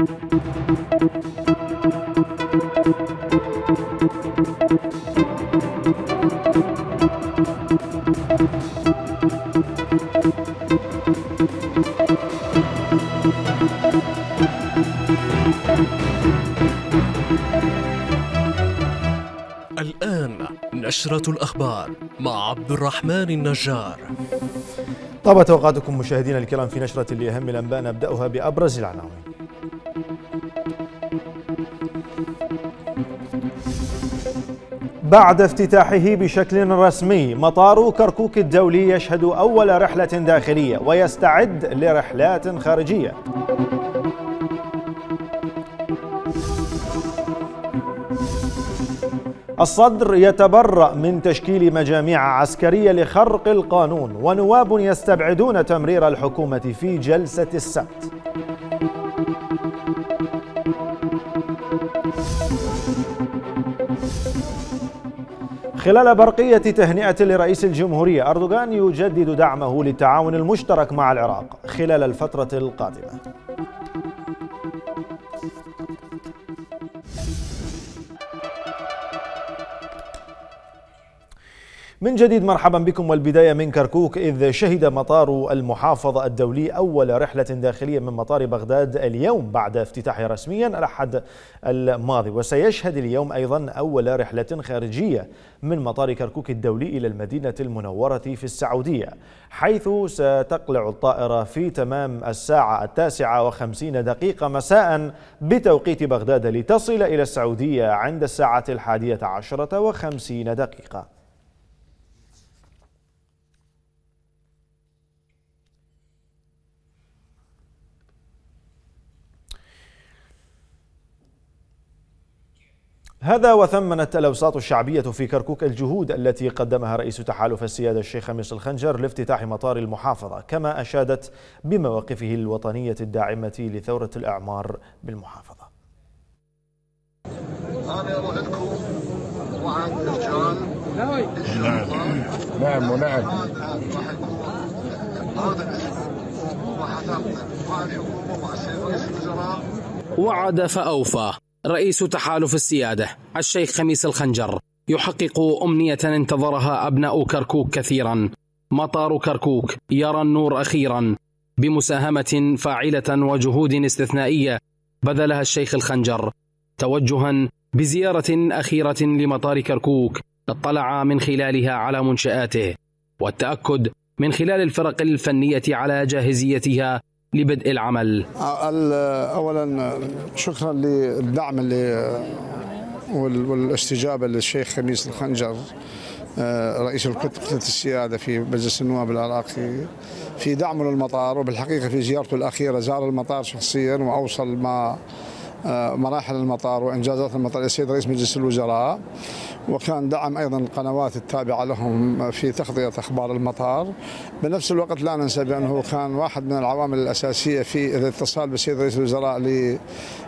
الآن نشرة الأخبار مع عبد الرحمن النجار طابت أوقاتكم مشاهدينا الكرام في نشرة لأهم الأنباء نبدأها بأبرز العناوين بعد افتتاحه بشكل رسمي مطار كركوك الدولي يشهد أول رحلة داخلية ويستعد لرحلات خارجية الصدر يتبرأ من تشكيل مجاميع عسكرية لخرق القانون ونواب يستبعدون تمرير الحكومة في جلسة السبت خلال برقية تهنئة لرئيس الجمهورية أردوغان يجدد دعمه للتعاون المشترك مع العراق خلال الفترة القادمة من جديد مرحبا بكم والبداية من كركوك إذ شهد مطار المحافظة الدولي أول رحلة داخلية من مطار بغداد اليوم بعد افتتاحه رسميا الأحد الماضي وسيشهد اليوم أيضا أول رحلة خارجية من مطار كركوك الدولي إلى المدينة المنورة في السعودية حيث ستقلع الطائرة في تمام الساعة التاسعة وخمسين دقيقة مساء بتوقيت بغداد لتصل إلى السعودية عند الساعة الحادية عشرة وخمسين دقيقة هذا وثمنت الأوساط الشعبية في كركوك الجهود التي قدمها رئيس تحالف السيادة الشيخ خميس الخنجر لافتتاح مطار المحافظة كما أشادت بمواقفه الوطنية الداعمة لثورة الأعمار بالمحافظة نعم وعد فأوفى رئيس تحالف السيادة الشيخ خميس الخنجر يحقق أمنية انتظرها أبناء كركوك كثيرا مطار كركوك يرى النور أخيرا بمساهمة فاعلة وجهود استثنائية بذلها الشيخ الخنجر توجها بزيارة أخيرة لمطار كركوك اطلع من خلالها على منشآته والتأكد من خلال الفرق الفنية على جاهزيتها لبدء العمل آه، اولا شكرا للدعم اللي والاستجابه للشيخ خميس الخنجر آه، رئيس الكتلة السيادة في مجلس النواب العراقي في دعمه للمطار وبالحقيقة في زيارته الأخيرة زار المطار شخصيا وأوصل ما آه، مراحل المطار وإنجازات المطار للسيد رئيس مجلس الوزراء وكان دعم أيضا القنوات التابعة لهم في تغطية أخبار المطار بنفس الوقت لا ننسى بأنه كان واحد من العوامل الأساسية في الاتصال بالسيد رئيس الوزراء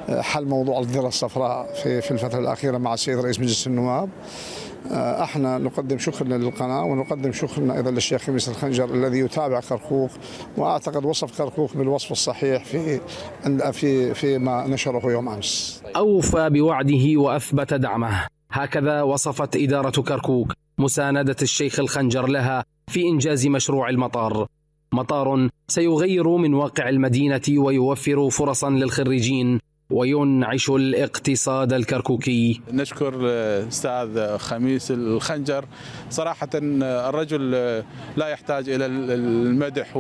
لحل موضوع الذرة الصفراء في, في الفترة الأخيرة مع السيد رئيس مجلس النواب آه، احنا نقدم شكرنا للقناه ونقدم شكرنا ايضا للشيخ خميس الخنجر الذي يتابع كركوك واعتقد وصف كركوك بالوصف الصحيح في في فيما نشره يوم امس. اوفى بوعده واثبت دعمه. هكذا وصفت إدارة كركوك مساندة الشيخ الخنجر لها في إنجاز مشروع المطار مطار سيغير من واقع المدينة ويوفر فرصا للخريجين وينعش الاقتصاد الكركوكي نشكر الاستاذ خميس الخنجر صراحه الرجل لا يحتاج الى المدح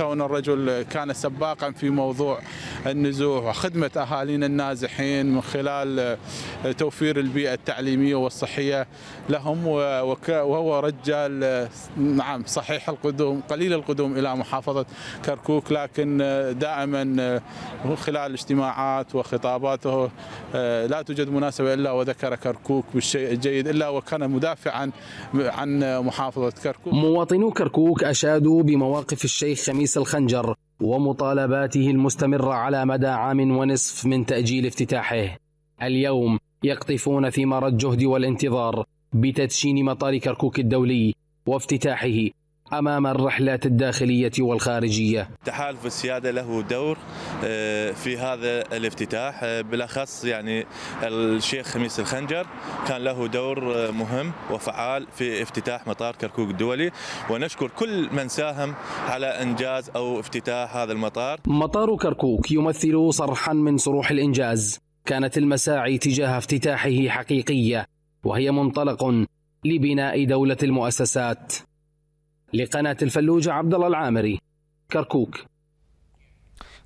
كون الرجل كان سباقا في موضوع النزوح وخدمه اهالينا النازحين من خلال توفير البيئه التعليميه والصحيه لهم وهو رجال نعم صحيح القدوم قليل القدوم الى محافظه كركوك لكن دائما خلال الاجتماعات وخطاباته آه، لا توجد مناسبة إلا وذكر كركوك بالشيء الجيد إلا وكان مدافعا عن محافظة كركوك مواطنو كركوك أشادوا بمواقف الشيخ خميس الخنجر ومطالباته المستمرة على مدى عام ونصف من تأجيل افتتاحه اليوم يقطفون ثمار الجهد والانتظار بتدشين مطار كركوك الدولي وافتتاحه امام الرحلات الداخليه والخارجيه. تحالف السياده له دور آه، في هذا الافتتاح آه، بالاخص يعني الشيخ خميس الخنجر كان له دور آه، مهم وفعال في افتتاح مطار كركوك الدولي ونشكر كل من ساهم على انجاز او افتتاح هذا المطار. مطار كركوك يمثل صرحا من صروح الانجاز. كانت المساعي تجاه افتتاحه حقيقيه وهي منطلق لبناء دوله المؤسسات لقناة الفلوجة عبد الله العامري كركوك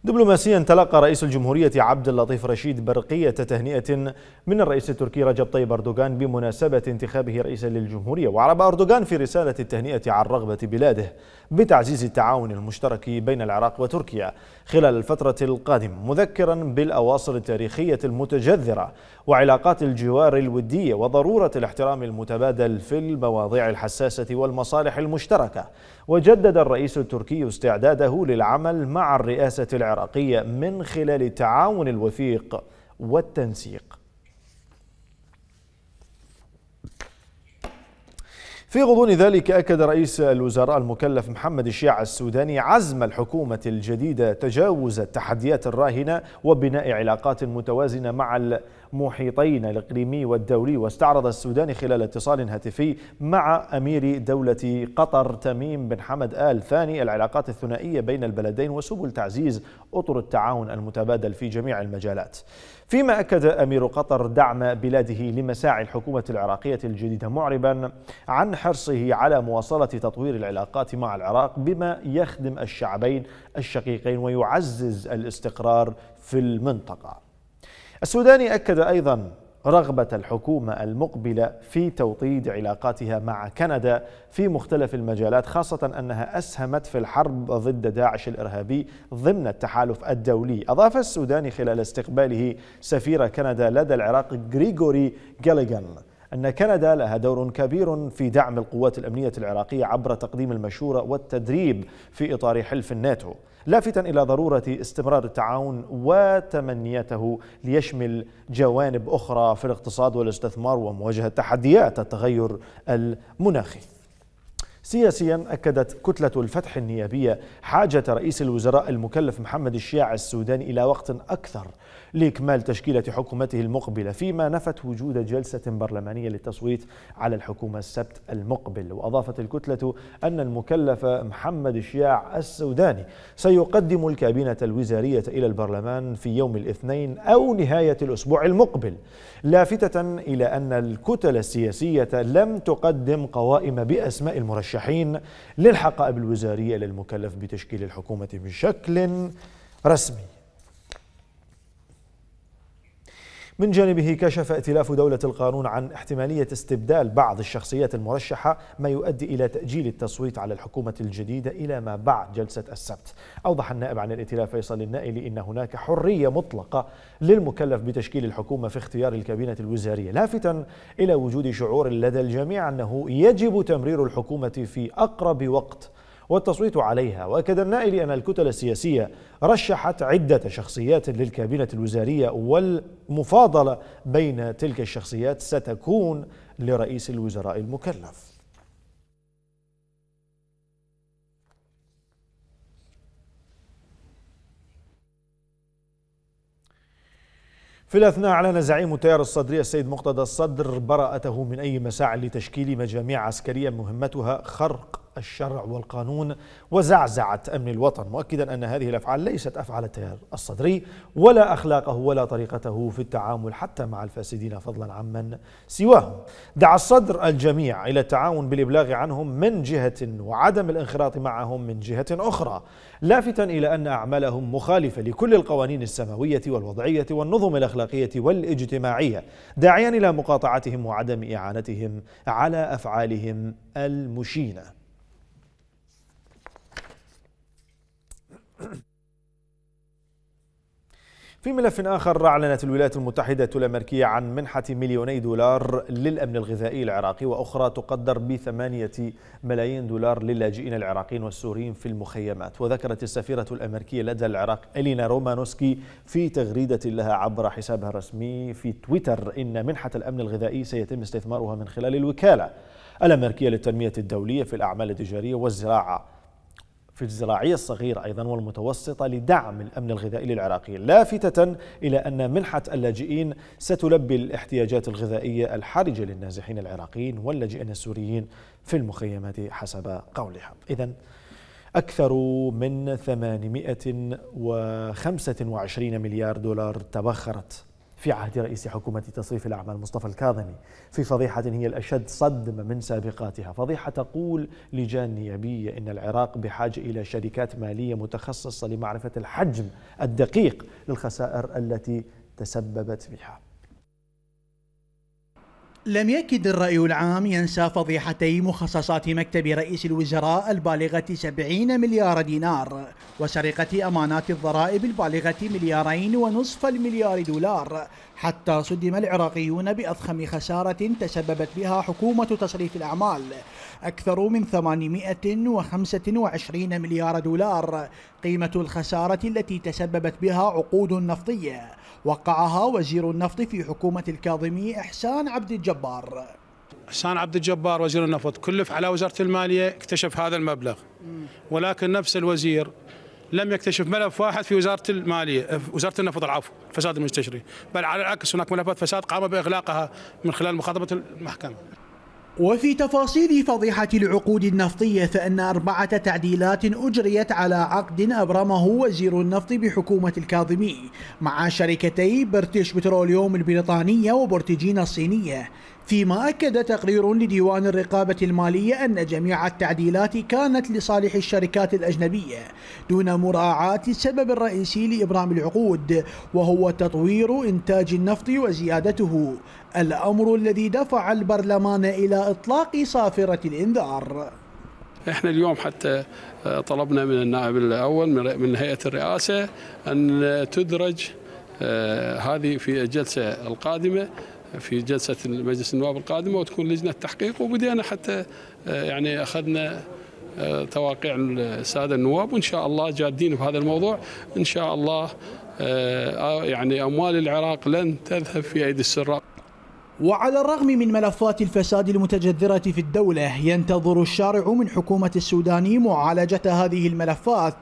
دبلوماسيا تلقى رئيس الجمهورية عبد اللطيف رشيد برقية تهنئة من الرئيس التركي رجب طيب أردوغان بمناسبة انتخابه رئيسا للجمهورية وعرب أردوغان في رسالة التهنئة عن رغبة بلاده بتعزيز التعاون المشترك بين العراق وتركيا خلال الفترة القادمة مذكرا بالأواصر التاريخية المتجذرة وعلاقات الجوار الودية وضرورة الاحترام المتبادل في المواضيع الحساسة والمصالح المشتركة وجدد الرئيس التركي استعداده للعمل مع الرئاسة العراقية العراقية من خلال التعاون الوثيق والتنسيق في غضون ذلك أكد رئيس الوزراء المكلف محمد الشيع السوداني عزم الحكومة الجديدة تجاوز التحديات الراهنة وبناء علاقات متوازنة مع محيطين الإقليمي والدولي واستعرض السوداني خلال اتصال هاتفي مع أمير دولة قطر تميم بن حمد آل ثاني العلاقات الثنائية بين البلدين وسبل تعزيز أطر التعاون المتبادل في جميع المجالات فيما أكد أمير قطر دعم بلاده لمساعي الحكومة العراقية الجديدة معربا عن حرصه على مواصلة تطوير العلاقات مع العراق بما يخدم الشعبين الشقيقين ويعزز الاستقرار في المنطقة السوداني أكد أيضا رغبة الحكومة المقبلة في توطيد علاقاتها مع كندا في مختلف المجالات خاصة أنها أسهمت في الحرب ضد داعش الإرهابي ضمن التحالف الدولي أضاف السوداني خلال استقباله سفير كندا لدى العراق غريغوري جاليغان أن كندا لها دور كبير في دعم القوات الأمنية العراقية عبر تقديم المشورة والتدريب في إطار حلف الناتو لافتا إلى ضرورة استمرار التعاون وتمنيته ليشمل جوانب أخرى في الاقتصاد والاستثمار ومواجهة تحديات التغير المناخي سياسيا أكدت كتلة الفتح النيابية حاجة رئيس الوزراء المكلف محمد الشياع السوداني إلى وقت أكثر لإكمال تشكيلة حكومته المقبلة فيما نفت وجود جلسة برلمانية للتصويت على الحكومة السبت المقبل وأضافت الكتلة أن المكلف محمد الشياع السوداني سيقدم الكابينة الوزارية إلى البرلمان في يوم الاثنين أو نهاية الأسبوع المقبل لافتة إلى أن الكتل السياسية لم تقدم قوائم بأسماء المرشحين للحقائب الوزارية للمكلف بتشكيل الحكومة بشكل رسمي من جانبه كشف ائتلاف دولة القانون عن احتمالية استبدال بعض الشخصيات المرشحة ما يؤدي إلى تأجيل التصويت على الحكومة الجديدة إلى ما بعد جلسة السبت أوضح النائب عن الائتلاف فيصل النائلي إن هناك حرية مطلقة للمكلف بتشكيل الحكومة في اختيار الكابينة الوزارية لافتا إلى وجود شعور لدى الجميع أنه يجب تمرير الحكومة في أقرب وقت والتصويت عليها وأكد النائل أن الكتل السياسية رشحت عدة شخصيات للكابينة الوزارية والمفاضلة بين تلك الشخصيات ستكون لرئيس الوزراء المكلف في الأثناء أعلن زعيم التيار الصدري السيد مقتدى الصدر براءته من أي مساع لتشكيل مجاميع عسكرية مهمتها خرق الشرع والقانون وزعزعت أمن الوطن مؤكدا أن هذه الأفعال ليست أفعال التيار الصدري ولا أخلاقه ولا طريقته في التعامل حتى مع الفاسدين فضلا عمن سواهم دعا الصدر الجميع إلى التعاون بالإبلاغ عنهم من جهة وعدم الانخراط معهم من جهة أخرى لافتا إلى أن أعمالهم مخالفة لكل القوانين السماوية والوضعية والنظم الأخلاقية والاجتماعية داعيا إلى مقاطعتهم وعدم إعانتهم على أفعالهم المشينة في ملف آخر أعلنت الولايات المتحدة الأمريكية عن منحة مليوني دولار للأمن الغذائي العراقي وأخرى تقدر بثمانية ملايين دولار للاجئين العراقيين والسوريين في المخيمات وذكرت السفيرة الأمريكية لدى العراق ألينا رومانوسكي في تغريدة لها عبر حسابها الرسمي في تويتر إن منحة الأمن الغذائي سيتم استثمارها من خلال الوكالة الأمريكية للتنمية الدولية في الأعمال التجارية والزراعة في الزراعية الصغيرة أيضا والمتوسطة لدعم الأمن الغذائي للعراقيين لافتة إلى أن منحة اللاجئين ستلبي الاحتياجات الغذائية الحرجة للنازحين العراقيين واللاجئين السوريين في المخيمات حسب قولها إذا أكثر من 825 مليار دولار تبخرت في عهد رئيس حكومة تصريف الأعمال مصطفى الكاظمي في فضيحة هي الأشد صدمة من سابقاتها فضيحة تقول لجان نيابية إن العراق بحاجة إلى شركات مالية متخصصة لمعرفة الحجم الدقيق للخسائر التي تسببت بها لم يكد الرأي العام ينسى فضيحتي مخصصات مكتب رئيس الوزراء البالغة 70 مليار دينار وسرقة أمانات الضرائب البالغة مليارين ونصف المليار دولار حتى صدم العراقيون بأضخم خسارة تسببت بها حكومة تصريف الأعمال أكثر من 825 مليار دولار قيمة الخسارة التي تسببت بها عقود نفطية وقعها وزير النفط في حكومة الكاظمي إحسان عبد الجبار إحسان عبد الجبار وزير النفط كلف على وزارة المالية اكتشف هذا المبلغ ولكن نفس الوزير لم يكتشف ملف واحد في وزاره الماليه وزاره النفط العفو فساد المستشري بل على العكس هناك ملفات فساد قام باغلاقها من خلال مخاطبه المحكمه وفي تفاصيل فضيحة العقود النفطية فإن أربعة تعديلات أجريت على عقد أبرمه وزير النفط بحكومة الكاظمي مع شركتي برتيش بتروليوم البريطانية وبورتجين الصينية فيما أكد تقرير لديوان الرقابة المالية أن جميع التعديلات كانت لصالح الشركات الأجنبية دون مراعاة السبب الرئيسي لإبرام العقود وهو تطوير إنتاج النفط وزيادته الأمر الذي دفع البرلمان إلى إطلاق صافرة الإنذار احنا اليوم حتى آه، طلبنا من النائب الاول من هيئه الرئاسه ان تدرج آه، هذه في الجلسه القادمه في جلسه مجلس النواب القادمه وتكون لجنه تحقيق وبدينا حتى آه، يعني اخذنا تواقيع الساده النواب وان شاء الله جادين بهذا الموضوع ان شاء الله يعني اموال العراق لن تذهب في ايدي السراق وعلى الرغم من ملفات الفساد المتجذرة في الدولة ينتظر الشارع من حكومة السودان معالجة هذه الملفات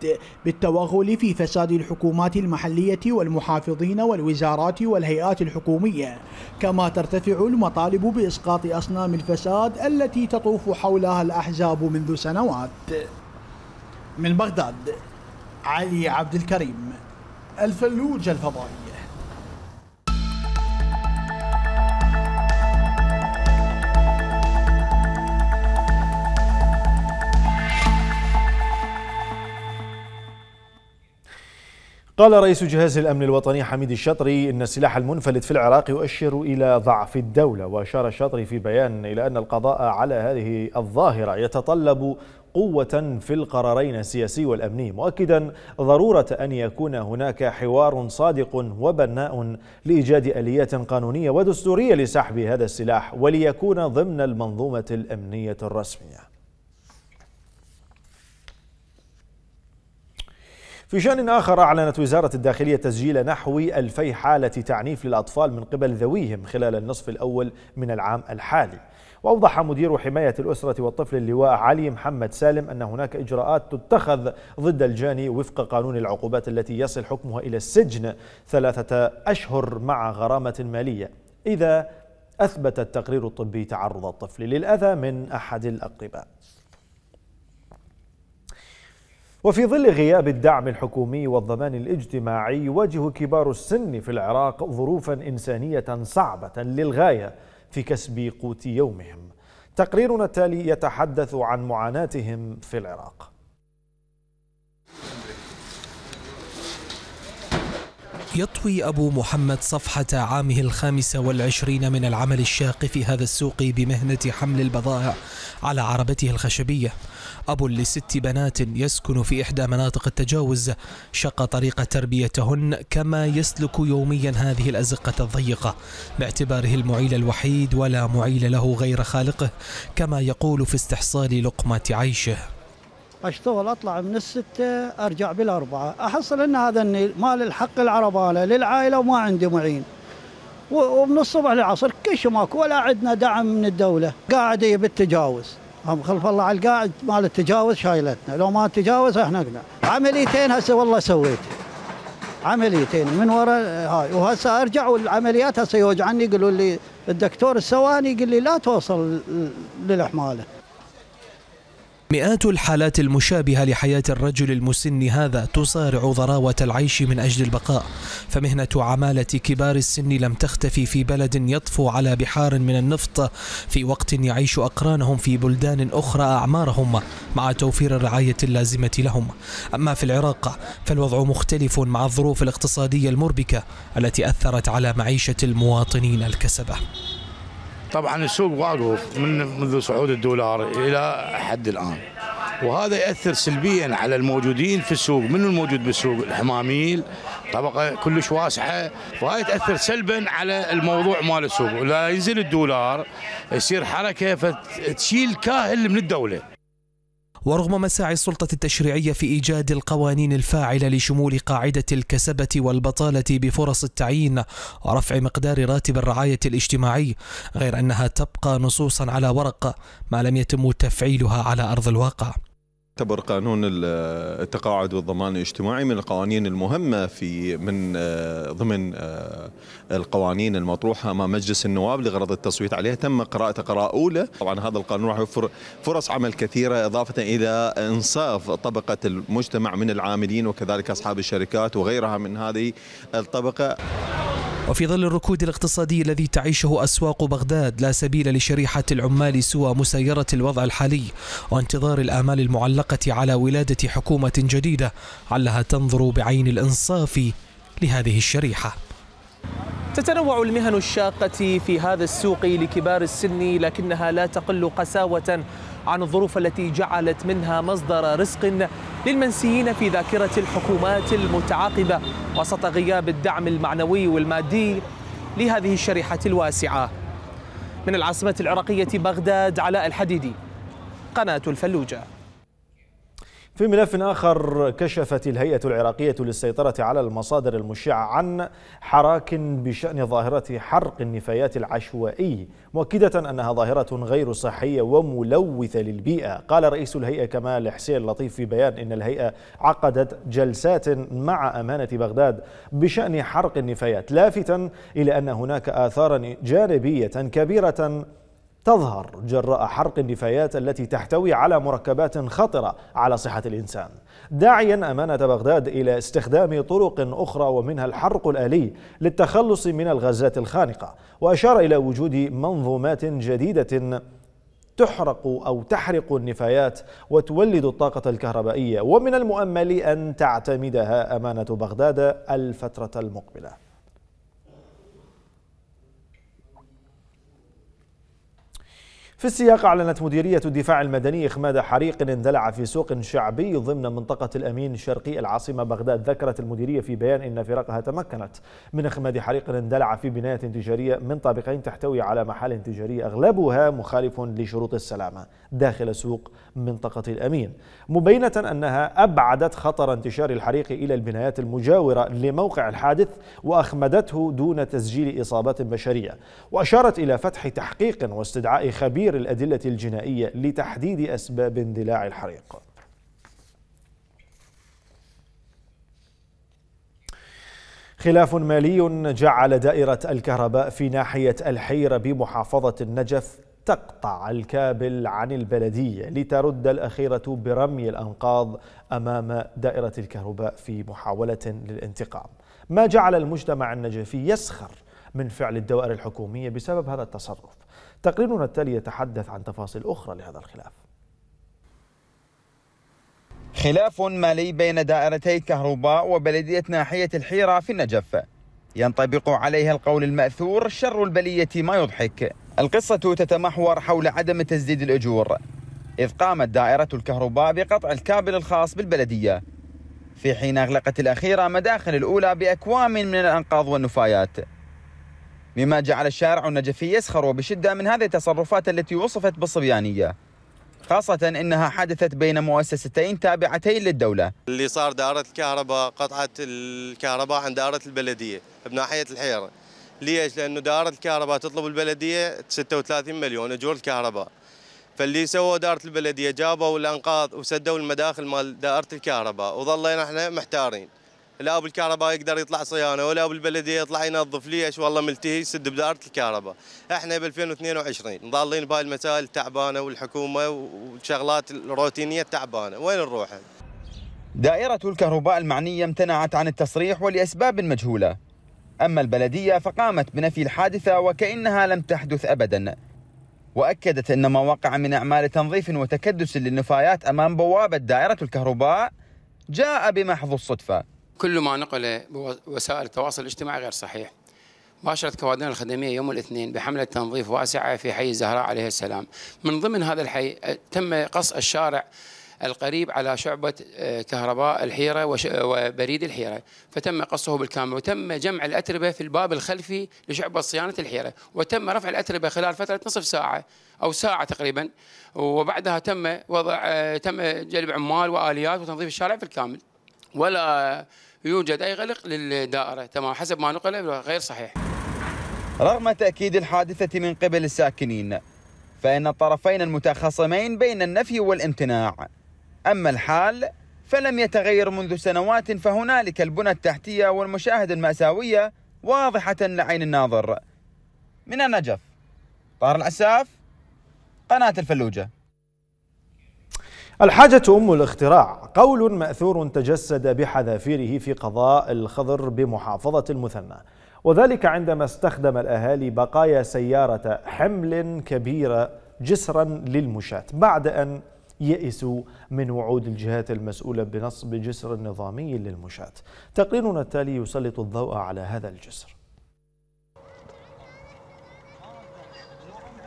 بالتوغل في فساد الحكومات المحلية والمحافظين والوزارات والهيئات الحكومية كما ترتفع المطالب بإسقاط أصنام الفساد التي تطوف حولها الأحزاب منذ سنوات من بغداد علي عبد الكريم الفلوج الفضائي قال رئيس جهاز الأمن الوطني حميد الشطري إن السلاح المنفلت في العراق يؤشر إلى ضعف الدولة وأشار الشطري في بيان إلى أن القضاء على هذه الظاهرة يتطلب قوة في القرارين السياسي والأمني مؤكدا ضرورة أن يكون هناك حوار صادق وبناء لإيجاد آليات قانونية ودستورية لسحب هذا السلاح وليكون ضمن المنظومة الأمنية الرسمية في شأن آخر أعلنت وزارة الداخلية تسجيل نحو 2000 حالة تعنيف للأطفال من قبل ذويهم خلال النصف الأول من العام الحالي وأوضح مدير حماية الأسرة والطفل اللواء علي محمد سالم أن هناك إجراءات تتخذ ضد الجاني وفق قانون العقوبات التي يصل حكمها إلى السجن ثلاثة أشهر مع غرامة مالية إذا أثبت التقرير الطبي تعرض الطفل للأذى من أحد الأقرباء وفي ظل غياب الدعم الحكومي والضمان الاجتماعي يواجه كبار السن في العراق ظروفا إنسانية صعبة للغاية في كسب قوت يومهم تقريرنا التالي يتحدث عن معاناتهم في العراق يطوي أبو محمد صفحة عامه الخامسة والعشرين من العمل الشاق في هذا السوق بمهنة حمل البضائع على عربته الخشبية أب لست بنات يسكن في إحدى مناطق التجاوز شق طريق تربيتهن كما يسلك يوميا هذه الأزقة الضيقة باعتباره المعيل الوحيد ولا معيل له غير خالقه كما يقول في استحصال لقمة عيشه اشتغل اطلع من الستة ارجع بالاربعة احصل ان هذا النيل مال الحق العربانة للعائلة وما عندي معين ومن الصبح للعصر كل شيء ماكو ولا عندنا دعم من الدولة قاعد بالتجاوز هم خلف الله على القاعد مال التجاوز شايلتنا لو ما تجاوز احنا قلنا عمليتين هسه والله سويت عمليتين من وراء هاي وهسه ارجع والعمليات هسه يوجعني يقولوا لي الدكتور السواني يقول لي لا توصل للحماله مئات الحالات المشابهة لحياة الرجل المسن هذا تصارع ضراوة العيش من أجل البقاء فمهنة عمالة كبار السن لم تختفي في بلد يطفو على بحار من النفط في وقت يعيش أقرانهم في بلدان أخرى أعمارهم مع توفير الرعاية اللازمة لهم أما في العراق فالوضع مختلف مع الظروف الاقتصادية المربكة التي أثرت على معيشة المواطنين الكسبة طبعا السوق واقف من منذ صعود الدولار الى حد الان وهذا ياثر سلبيا على الموجودين في السوق من الموجود بالسوق الحماميل طبقه كلش واسعه فهاي تاثر سلبا على الموضوع مال السوق لا ينزل الدولار يصير حركه فتشيل كاهل من الدوله ورغم مساعي السلطة التشريعية في إيجاد القوانين الفاعلة لشمول قاعدة الكسبة والبطالة بفرص التعيين ورفع مقدار راتب الرعاية الاجتماعي غير أنها تبقى نصوصا على ورق ما لم يتم تفعيلها على أرض الواقع يعتبر قانون التقاعد والضمان الاجتماعي من القوانين المهمه في من آه، ضمن آه، القوانين المطروحه امام مجلس النواب لغرض التصويت عليها تم قراءته قراءه اولى طبعا هذا القانون راح يوفر فرص عمل كثيره اضافه الى انصاف طبقه المجتمع من العاملين وكذلك اصحاب الشركات وغيرها من هذه الطبقه وفي ظل الركود الاقتصادي الذي تعيشه أسواق بغداد لا سبيل لشريحة العمال سوى مسيرة الوضع الحالي وانتظار الآمال المعلقة المطلقة على ولادة حكومة جديدة علها تنظر بعين الإنصاف لهذه الشريحة تتنوع المهن الشاقة في هذا السوق لكبار السن لكنها لا تقل قساوة عن الظروف التي جعلت منها مصدر رزق للمنسيين في ذاكرة الحكومات المتعاقبة وسط غياب الدعم المعنوي والمادي لهذه الشريحة الواسعة من العاصمة العراقية بغداد علاء الحديدي قناة الفلوجة في ملف آخر كشفت الهيئة العراقية للسيطرة على المصادر المشعة عن حراك بشأن ظاهرة حرق النفايات العشوائي مؤكدة أنها ظاهرة غير صحية وملوثة للبيئة قال رئيس الهيئة كمال حسين لطيف في بيان إن الهيئة عقدت جلسات مع أمانة بغداد بشأن حرق النفايات لافتا إلى أن هناك آثارا جانبية كبيرة تظهر جراء حرق النفايات التي تحتوي على مركبات خطرة على صحة الإنسان داعيا أمانة بغداد إلى استخدام طرق أخرى ومنها الحرق الآلي للتخلص من الغازات الخانقة وأشار إلى وجود منظومات جديدة تحرق أو تحرق النفايات وتولد الطاقة الكهربائية ومن المؤمل أن تعتمدها أمانة بغداد الفترة المقبلة في السياق أعلنت مديرية الدفاع المدني إخماد حريق اندلع في سوق شعبي ضمن منطقة الأمين شرقي العاصمة بغداد ذكرت المديرية في بيان إن فرقها تمكنت من إخماد حريق اندلع في بناية تجارية من طابقين تحتوي على محال تجاري أغلبها مخالف لشروط السلامة داخل سوق منطقة الأمين مبينة أنها أبعدت خطر انتشار الحريق إلى البنايات المجاورة لموقع الحادث وأخمدته دون تسجيل إصابات بشرية وأشارت إلى فتح تحقيق واستدعاء خبير وتطوير الأدلة الجنائية لتحديد أسباب اندلاع الحريق خلاف مالي جعل دائرة الكهرباء في ناحية الحيرة بمحافظة النجف تقطع الكابل عن البلدية لترد الأخيرة برمي الأنقاض أمام دائرة الكهرباء في محاولة للانتقام ما جعل المجتمع النجفي يسخر من فعل الدوائر الحكومية بسبب هذا التصرف تقريرنا التالي يتحدث عن تفاصيل أخرى لهذا الخلاف خلاف مالي بين دائرتي كهرباء وبلدية ناحية الحيرة في النجف ينطبق عليها القول المأثور شر البلية ما يضحك القصة تتمحور حول عدم تسديد الأجور إذ قامت دائرة الكهرباء بقطع الكابل الخاص بالبلدية في حين أغلقت الأخيرة مداخل الأولى بأكوام من الأنقاض والنفايات مما جعل الشارع النجفي يسخر بشدة من هذه التصرفات التي وصفت بالصبيانية خاصة أنها حدثت بين مؤسستين تابعتين للدولة اللي صار دارة الكهرباء قطعة الكهرباء عن دارة البلدية بناحية الحيرة ليش؟ لأنه دارة الكهرباء تطلب البلدية 36 مليون أجور الكهرباء فاللي سووا دارة البلدية جابوا الأنقاض وسدوا المداخل مال دائرة الكهرباء وظلينا احنا محتارين لا ابو الكهرباء يقدر يطلع صيانه ولا ابو البلديه يطلع ينظف ليش والله ملتهي يسد بدائره الكهرباء احنا ب 2022 ضالين بهاي المسائل تعبانه والحكومه والشغلات الروتينيه تعبانه وين نروح دائرة الكهرباء المعنية امتنعت عن التصريح ولأسباب مجهولة أما البلدية فقامت بنفي الحادثة وكأنها لم تحدث أبدا وأكدت أن ما وقع من أعمال تنظيف وتكدس للنفايات أمام بوابة دائرة الكهرباء جاء بمحض الصدفة كل ما نقل بوسائل التواصل الاجتماعي غير صحيح باشرت كوادرنا الخدمية يوم الاثنين بحملة تنظيف واسعة في حي الزهراء عليه السلام من ضمن هذا الحي تم قص الشارع القريب على شعبة كهرباء الحيرة وبريد الحيرة فتم قصه بالكامل وتم جمع الأتربة في الباب الخلفي لشعبة صيانة الحيرة وتم رفع الأتربة خلال فترة نصف ساعة أو ساعة تقريبا وبعدها تم وضع تم جلب عمال وآليات وتنظيف الشارع في الكامل ولا يوجد أي غلق للدائرة تمام حسب ما نقل غير صحيح رغم تأكيد الحادثة من قبل الساكنين فإن الطرفين المتخاصمين بين النفي والامتناع أما الحال فلم يتغير منذ سنوات فهنالك البنى التحتية والمشاهد المأساوية واضحة لعين الناظر من النجف طار العساف قناة الفلوجة الحاجة أم الاختراع قول مأثور تجسد بحذافيره في قضاء الخضر بمحافظة المثنى وذلك عندما استخدم الأهالي بقايا سيارة حمل كبيرة جسرا للمشاة بعد أن يئسوا من وعود الجهات المسؤولة بنصب جسر نظامي للمشاة تقريرنا التالي يسلط الضوء على هذا الجسر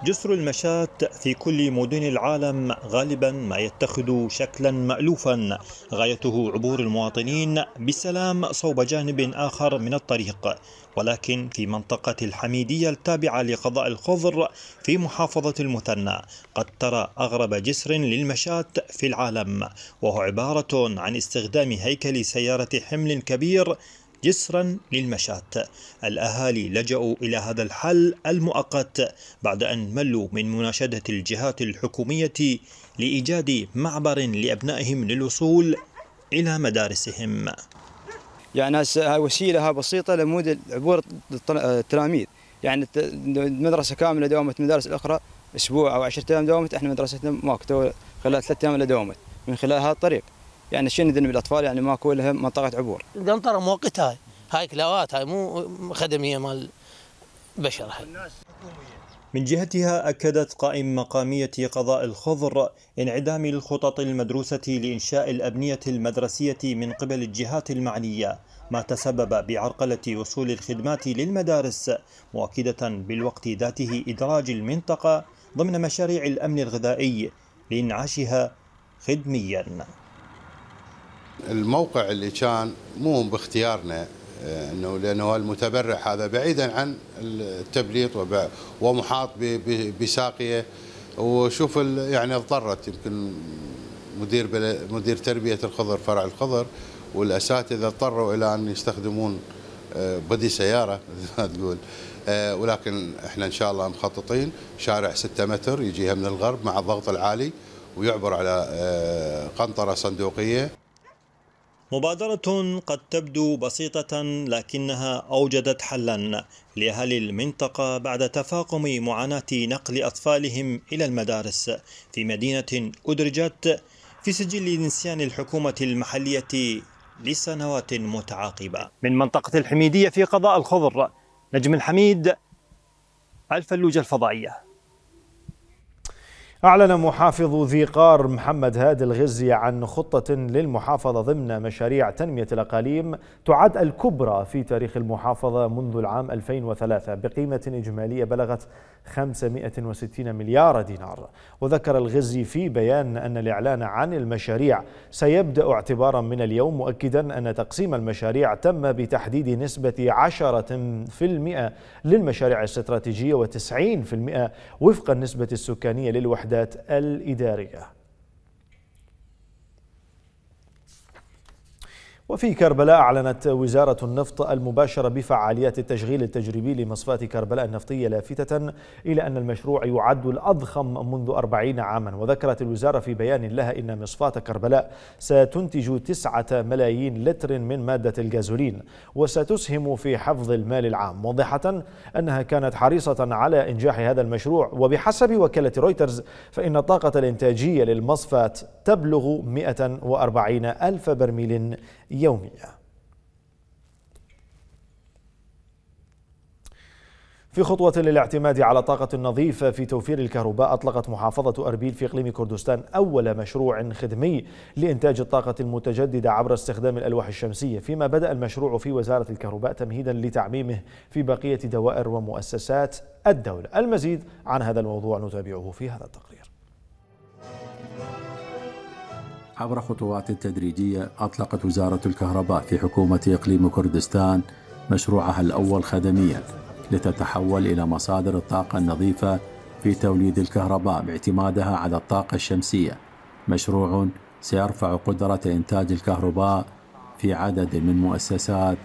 جسر المشاة في كل مدن العالم غالبا ما يتخذ شكلا مألوفا غايته عبور المواطنين بسلام صوب جانب آخر من الطريق ولكن في منطقة الحميدية التابعة لقضاء الخضر في محافظة المثنى قد ترى أغرب جسر للمشاة في العالم وهو عبارة عن استخدام هيكل سيارة حمل كبير جسرا للمشاة الأهالي لجأوا إلى هذا الحل المؤقت بعد أن ملوا من مناشدة الجهات الحكومية لإيجاد معبر لأبنائهم للوصول إلى مدارسهم يعني ناس هاي وسيلة بسيطة لمود عبور التلاميذ يعني المدرسة كاملة دومت مدارس الأخرى أسبوع أو 10 أيام دومت إحنا مدرستنا ما خلال ثلاث أيام دوامت من خلال هذا الطريق يعني شنو ذنب الاطفال يعني ماكو لها منطقه عبور. القنطره مؤقته هاي، هاي كلاوات هاي مو خدميه مال بشر هاي. من جهتها أكدت قائم مقامية قضاء الخضر انعدام الخطط المدروسة لإنشاء الأبنية المدرسية من قبل الجهات المعنية ما تسبب بعرقلة وصول الخدمات للمدارس مؤكدة بالوقت ذاته إدراج المنطقة ضمن مشاريع الأمن الغذائي لإنعاشها خدمياً الموقع اللي كان مو باختيارنا آه، انه لانه المتبرع هذا بعيدا عن التبليط ومحاط بساقيه وشوف يعني اضطرت يمكن مدير مدير تربيه الخضر فرع الخضر والاساتذه اضطروا الى ان يستخدمون آه، بدي سياره ما تقول آه، ولكن احنا ان شاء الله مخططين شارع 6 متر يجيها من الغرب مع الضغط العالي ويعبر على قنطره صندوقيه مبادرة قد تبدو بسيطة لكنها أوجدت حلا لأهالي المنطقة بعد تفاقم معاناة نقل أطفالهم إلى المدارس في مدينة أدرجت في سجل نسيان الحكومة المحلية لسنوات متعاقبة من منطقة الحميدية في قضاء الخضر نجم الحميد الفلوجة الفضائية أعلن محافظ ذي قار محمد هاد الغزي عن خطة للمحافظة ضمن مشاريع تنمية الأقاليم تعد الكبرى في تاريخ المحافظة منذ العام 2003 بقيمة إجمالية بلغت 560 مليار دينار وذكر الغزي في بيان أن الإعلان عن المشاريع سيبدأ اعتبارا من اليوم مؤكدا أن تقسيم المشاريع تم بتحديد نسبة 10% للمشاريع الاستراتيجية و90% وفق النسبة السكانية للوحدة الوحدات الإدارية وفي كربلاء أعلنت وزارة النفط المباشرة بفعاليات التشغيل التجريبي لمصفاة كربلاء النفطية لافتة إلى أن المشروع يعد الأضخم منذ أربعين عاما وذكرت الوزارة في بيان لها إن مصفاة كربلاء ستنتج تسعة ملايين لتر من مادة الجازولين وستسهم في حفظ المال العام موضحة أنها كانت حريصة على إنجاح هذا المشروع وبحسب وكالة رويترز فإن الطاقة الإنتاجية للمصفاة تبلغ 140 ألف برميل يومية في خطوة للاعتماد على طاقة نظيفة في توفير الكهرباء أطلقت محافظة أربيل في إقليم كردستان أول مشروع خدمي لإنتاج الطاقة المتجددة عبر استخدام الألواح الشمسية فيما بدأ المشروع في وزارة الكهرباء تمهيدا لتعميمه في بقية دوائر ومؤسسات الدولة المزيد عن هذا الموضوع نتابعه في هذا التقرير عبر خطوات تدريجية أطلقت وزارة الكهرباء في حكومة إقليم كردستان مشروعها الأول خدميا لتتحول إلى مصادر الطاقة النظيفة في توليد الكهرباء باعتمادها على الطاقة الشمسية مشروع سيرفع قدرة إنتاج الكهرباء في عدد من مؤسسات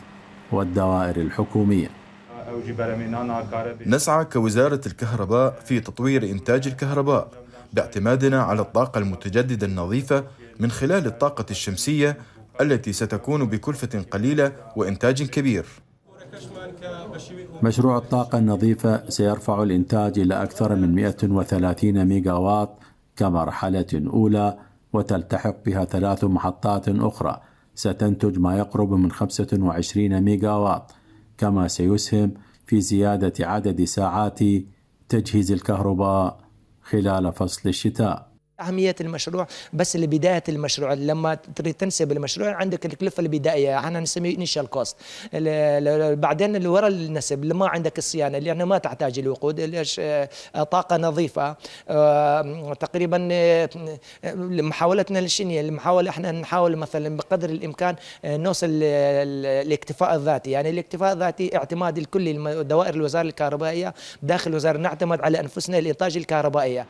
والدوائر الحكومية نسعى كوزارة الكهرباء في تطوير إنتاج الكهرباء باعتمادنا على الطاقة المتجددة النظيفة من خلال الطاقة الشمسية التي ستكون بكلفة قليلة وإنتاج كبير. مشروع الطاقة النظيفة سيرفع الإنتاج إلى أكثر من 130 ميجاوات كمرحلة أولى وتلتحق بها ثلاث محطات أخرى ستنتج ما يقرب من 25 ميجاوات كما سيسهم في زيادة عدد ساعات تجهيز الكهرباء خلال فصل الشتاء أهمية المشروع بس لبداية المشروع لما تريد تنسب المشروع عندك الكلفة البدائية احنا نسميه انيشال كوست بعدين اللي ورا النسب اللي ما عندك الصيانة لأنه ما تحتاج الوقود آه، طاقة نظيفة آه، تقريبا آه، محاولتنا للشنية المحاولة احنا نحاول مثلا بقدر الإمكان نوصل الاكتفاء الذاتي يعني الاكتفاء الذاتي اعتماد الكلي دوائر الوزارة الكهربائية داخل الوزارة نعتمد على أنفسنا الإنتاج الكهربائية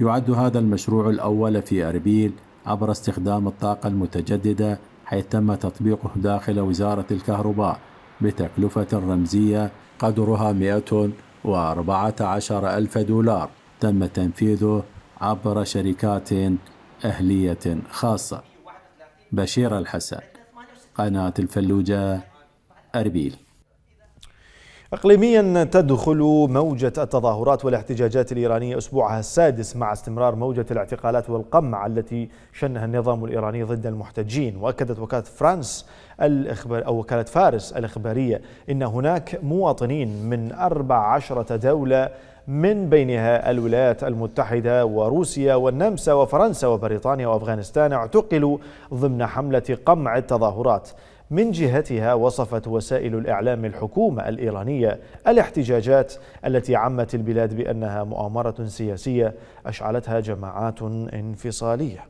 يعد هذا المشروع الأول في أربيل عبر استخدام الطاقة المتجددة حيث تم تطبيقه داخل وزارة الكهرباء بتكلفة رمزية قدرها 114 ألف دولار تم تنفيذه عبر شركات أهلية خاصة بشير الحسن قناة الفلوجة أربيل إقليميا تدخل موجة التظاهرات والاحتجاجات الإيرانية أسبوعها السادس مع استمرار موجة الاعتقالات والقمع التي شنها النظام الإيراني ضد المحتجين وأكدت وكالة فرانس الإخبار أو وكالة فارس الإخبارية أن هناك مواطنين من 14 دولة من بينها الولايات المتحدة وروسيا والنمسا وفرنسا وبريطانيا وأفغانستان اعتقلوا ضمن حملة قمع التظاهرات من جهتها وصفت وسائل الإعلام الحكومة الإيرانية الاحتجاجات التي عمت البلاد بأنها مؤامرة سياسية أشعلتها جماعات انفصالية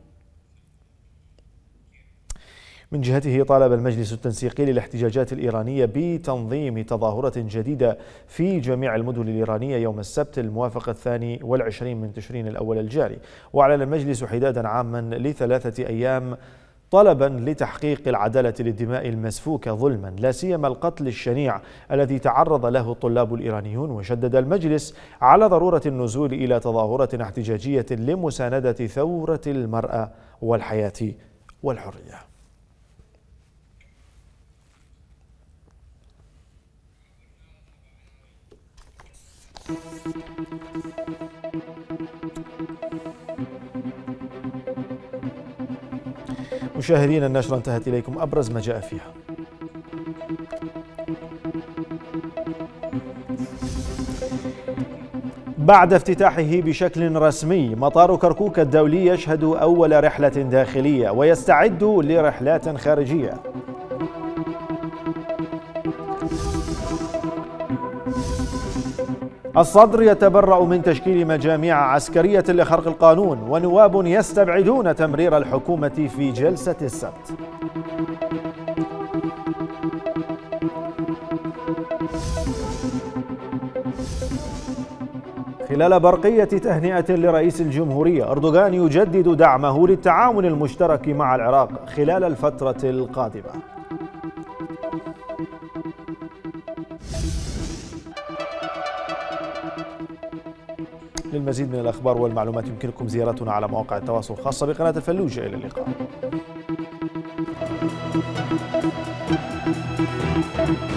من جهته طالب المجلس التنسيقي للاحتجاجات الإيرانية بتنظيم تظاهرة جديدة في جميع المدن الإيرانية يوم السبت الموافق الثاني والعشرين من تشرين الأول الجاري وأعلن المجلس حدادا عاما لثلاثة أيام طلبا لتحقيق العدالة للدماء المسفوكة ظلما لا سيما القتل الشنيع الذي تعرض له الطلاب الإيرانيون وشدد المجلس على ضرورة النزول إلى تظاهرة احتجاجية لمساندة ثورة المرأة والحياة والحرية Thank you. مشاهدينا النشرة انتهت إليكم أبرز ما جاء فيها بعد افتتاحه بشكل رسمي مطار كركوك الدولي يشهد أول رحلة داخلية ويستعد لرحلات خارجية الصدر يتبرأ من تشكيل مجاميع عسكرية لخرق القانون ونواب يستبعدون تمرير الحكومة في جلسة السبت خلال برقية تهنئة لرئيس الجمهورية أردوغان يجدد دعمه للتعاون المشترك مع العراق خلال الفترة القادمة للمزيد من الأخبار والمعلومات يمكنكم زيارتنا على مواقع التواصل الخاصة بقناة الفلوجة إلى اللقاء